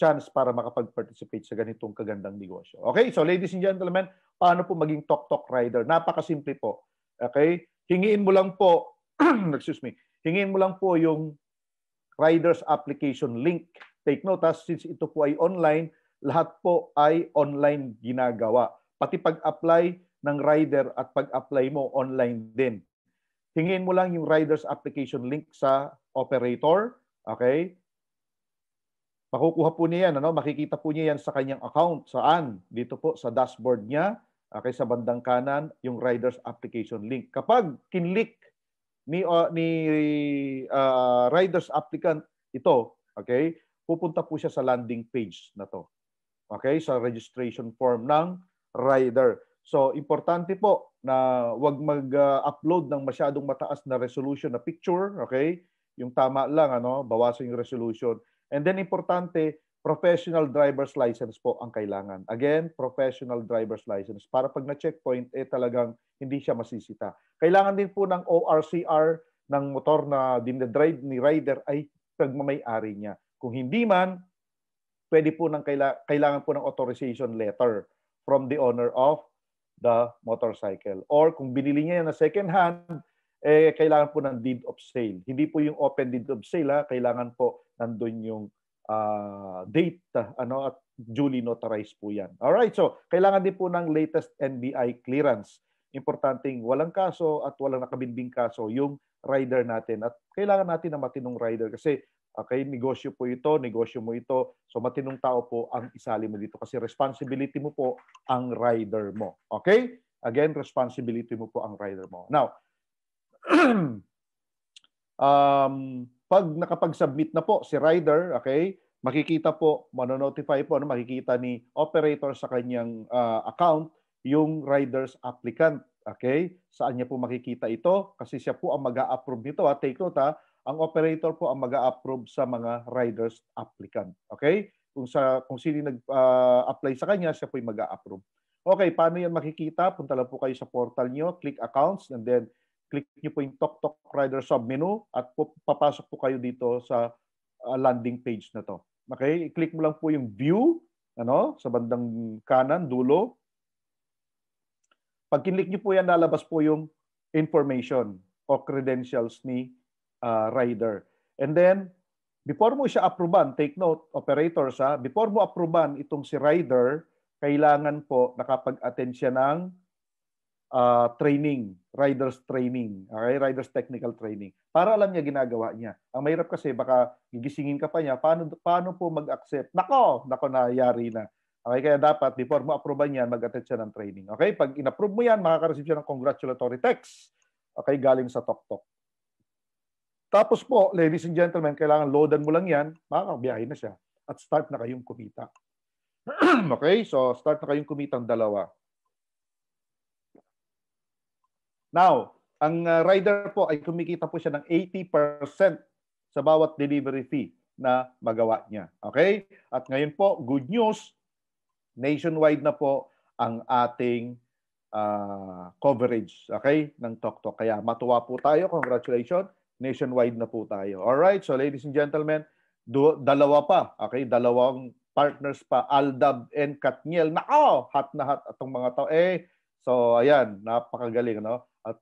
chance para makapag-participate sa ganitong kagandang negosyo. Okay? So, ladies and gentlemen, paano po maging tok-tok rider? Napakasimple po. Okay? Hingiin mo lang po, [clears throat] excuse me, hingiin mo lang po yung rider's application link. Take note, ha, since ito po ay online, lahat po ay online ginagawa. Pati pag-apply ng rider at pag-apply mo online din. Hingin mo lang yung rider's application link sa operator, okay? Makukuha po niya yan, ano? makikita po niya yan sa kanyang account. Saan? Dito po sa dashboard niya, okay, sa bandang kanan, yung rider's application link. Kapag kinlik ni, uh, ni uh, rider's applicant ito, okay, pupunta po siya sa landing page na to. Okay? Sa registration form ng rider. So, importante po na wag mag-upload ng masyadong mataas na resolution na picture, okay? Yung tama lang, ano? Bawasan yung resolution. And then, importante, professional driver's license po ang kailangan. Again, professional driver's license para pag na-checkpoint eh talagang hindi siya masisita. Kailangan din po ng ORCR ng motor na dinedrive ni rider ay pagmamay-ari niya. Kung hindi man, pwede po nang kaila- kailangan po ng authorization letter from the owner of the motorcycle. Or kung binili niya yan na second hand, eh, kailangan po ng deed of sale. Hindi po yung open deed of sale, ha? kailangan po nandun yung uh, date ano, at duly notarized po yan. Alright, so kailangan din po ng latest NBI clearance. Importanteng walang kaso at walang nakabinbing kaso yung rider natin. At kailangan natin na matinong rider kasi Okay, negosyo po ito, negosyo mo ito. So matinong tao po ang isali mo dito kasi responsibility mo po ang rider mo. Okay? Again, responsibility mo po ang rider mo. Now, [clears throat] um, pag nakapag-submit na po si rider, okay, makikita po, mano-notify po, no? makikita ni operator sa kanyang uh, account yung rider's applicant. Okay? Saan niya po makikita ito? Kasi siya po ang mag-a-approve nito. Ha? Ah. Take note ha, ah. Ang operator po ang mag approve sa mga riders applicant. Okay? Kung sa kung sino nag-apply ah, uh, sa kanya, siya po yung mag approve Okay, paano yan makikita? Punta lang po kayo sa portal niyo, click accounts, and then click niyo po yung Tok Tok Rider submenu at po, papasok po kayo dito sa uh, landing page na to. Okay, i-click mo lang po yung view ano, sa bandang kanan, dulo. Pag kinlik niyo po yan, lalabas po yung information o credentials ni uh, rider. And then, before mo siya apruban, take note, operator sa, before mo apruban itong si rider, kailangan po nakapag-attend siya ng uh, training, riders training, okay? riders technical training. Para alam niya ginagawa niya. Ang mahirap kasi baka gigisingin ka pa niya, paano, paano po mag-accept? Nako, nako nayari na. Okay, kaya dapat before mo approvean yan, mag-attend siya ng training. Okay, pag inapprove mo yan, makaka-receive siya ng congratulatory text. Okay, galing sa TokTok. Tapos po, ladies and gentlemen, kailangan loadan mo lang yan, makakabiyahin na siya at start na kayong kumita. [clears throat] okay? So, start na kayong kumita ang dalawa. Now, ang uh, rider po ay kumikita po siya ng 80% sa bawat delivery fee na magawa niya. Okay? At ngayon po, good news, nationwide na po ang ating uh, coverage okay ng TokTok. Kaya matuwa po tayo. Congratulations nationwide na po tayo. All right, so ladies and gentlemen, dalawa pa, okay, dalawang partners pa, Aldab and Katniel. Nako, hot na hot atong mga tao. Eh, so ayan, napakagaling, no? At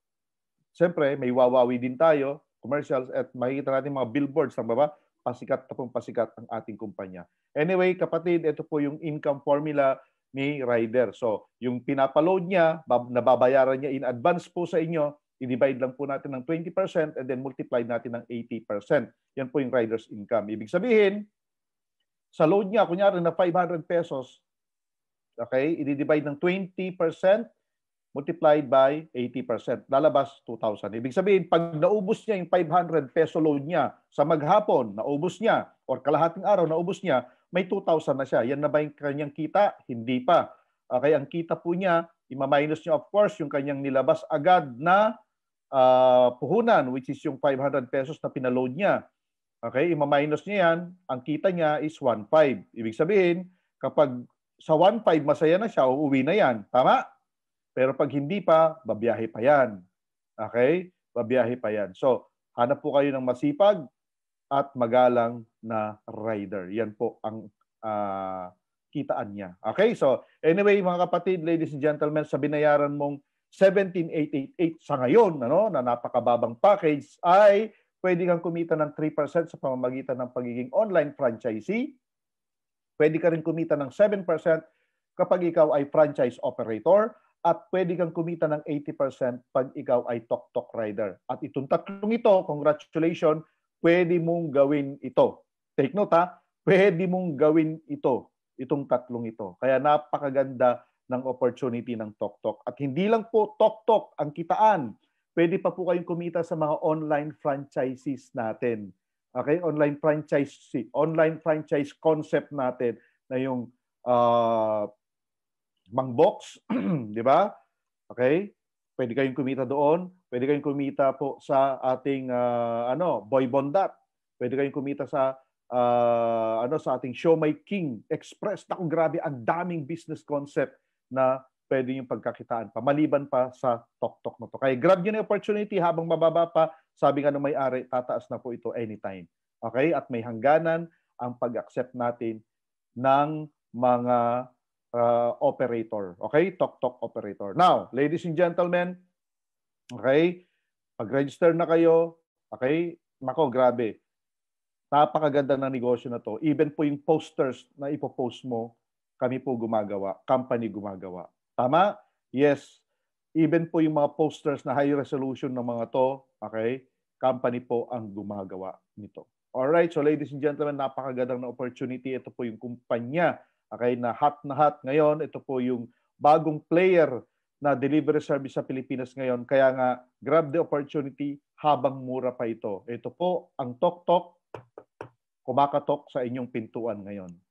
siyempre, may wawawi din tayo, commercials, at makikita natin mga billboards sa baba, pasikat na pong pasikat ang ating kumpanya. Anyway, kapatid, ito po yung income formula ni rider. So, yung pinapaload niya, nababayaran niya in advance po sa inyo, i-divide lang po natin ng 20% and then multiply natin ng 80%. Yan po yung rider's income. Ibig sabihin, sa load niya, kunyari na 500 pesos, okay, i-divide ng 20% multiplied by 80%. Lalabas 2,000. Ibig sabihin, pag naubos niya yung 500 peso load niya sa maghapon, naubos niya, or kalahating araw, naubos niya, may 2,000 na siya. Yan na ba yung kanyang kita? Hindi pa. Okay, ang kita po niya, ima-minus niya of course yung kanyang nilabas agad na uh, puhunan which is yung 500 pesos na pinaloan niya. Okay, ima-minus niya yan, ang kita niya is 1.5. Ibig sabihin, kapag sa 1.5 masaya na siya, uuwi na yan. Tama? Pero pag hindi pa, babiyahe pa yan. Okay? Babiyahe pa yan. So, hanap po kayo ng masipag at magalang na rider. Yan po ang uh, kitaan niya. Okay? So, anyway, mga kapatid, ladies and gentlemen, sa binayaran mong 17,888 sa ngayon ano, na napakababang package ay pwede kang kumita ng 3% sa pamamagitan ng pagiging online franchisee. Pwede ka rin kumita ng 7% kapag ikaw ay franchise operator at pwede kang kumita ng 80% pag ikaw ay tok-tok rider. At itong tatlong ito, congratulations, pwede mong gawin ito. Take note ha, pwede mong gawin ito, itong tatlong ito. Kaya napakaganda ng opportunity ng TokTok. At hindi lang po TokTok ang kitaan. Pwede pa po kayong kumita sa mga online franchises natin. Okay, online franchise online franchise concept natin na yung uh, ah, mangbox, [clears throat] 'di ba? Okay? Pwede kayong kumita doon. Pwede kayong kumita po sa ating uh, ano, Boy Bondat. Pwede kayong kumita sa uh, ano sa ating Show My King Express. Naku, grabe, ang daming business concept na pwede yung pagkakitaan pa, maliban pa sa tok-tok na to. Kaya grab nyo na opportunity habang mababa pa, sabi nga ng may-ari, tataas na po ito anytime. Okay? At may hangganan ang pag-accept natin ng mga uh, operator. Okay? Tok-tok operator. Now, ladies and gentlemen, okay? Pag-register na kayo, okay? Nako, grabe. Napakaganda ng negosyo na to. Even po yung posters na ipopost mo kami po gumagawa, company gumagawa. Tama? Yes. Even po yung mga posters na high resolution ng mga to, okay? Company po ang gumagawa nito. All right, so ladies and gentlemen, napakagandang na opportunity. Ito po yung kumpanya, okay, na hot na hot ngayon. Ito po yung bagong player na delivery service sa Pilipinas ngayon. Kaya nga, grab the opportunity habang mura pa ito. Ito po ang tok-tok kumakatok sa inyong pintuan ngayon.